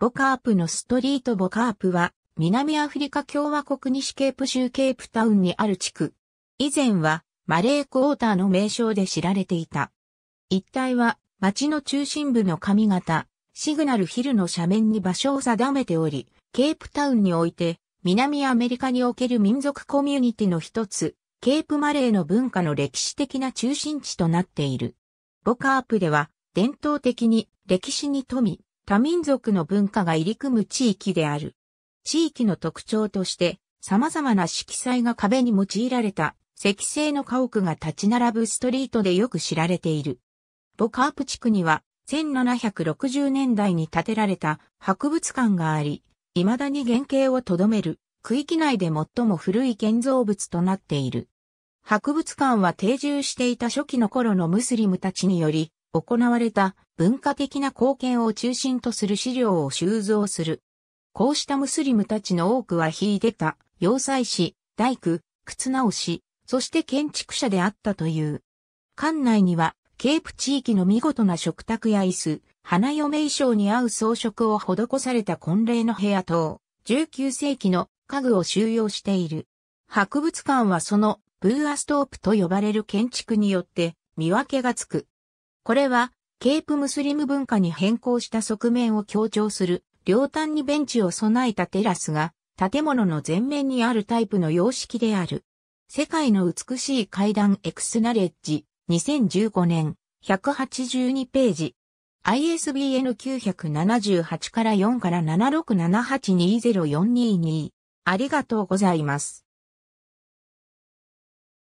ボカープのストリートボカープは、南アフリカ共和国西ケープ州ケープタウンにある地区。以前は、マレークォーターの名称で知られていた。一帯は、町の中心部の上方、シグナルヒルの斜面に場所を定めており、ケープタウンにおいて、南アメリカにおける民族コミュニティの一つ、ケープマレーの文化の歴史的な中心地となっている。ボカープでは、伝統的に歴史に富み、多民族の文化が入り組む地域である。地域の特徴として、様々な色彩が壁に用いられた、石製の家屋が立ち並ぶストリートでよく知られている。ボカープ地区には、1760年代に建てられた博物館があり、未だに原型をとどめる区域内で最も古い建造物となっている。博物館は定住していた初期の頃のムスリムたちにより行われた文化的な貢献を中心とする資料を収蔵する。こうしたムスリムたちの多くは秀でた、要塞師、大工、靴直し、そして建築者であったという。館内には、ケープ地域の見事な食卓や椅子、花嫁衣装に合う装飾を施された婚礼の部屋等、19世紀の家具を収容している。博物館はそのブーアストープと呼ばれる建築によって見分けがつく。これは、ケープムスリム文化に変更した側面を強調する、両端にベンチを備えたテラスが、建物の前面にあるタイプの様式である。世界の美しい階段エクスナレッジ、2015年、182ページ。ISBN 978から4から767820422。ありがとうございます。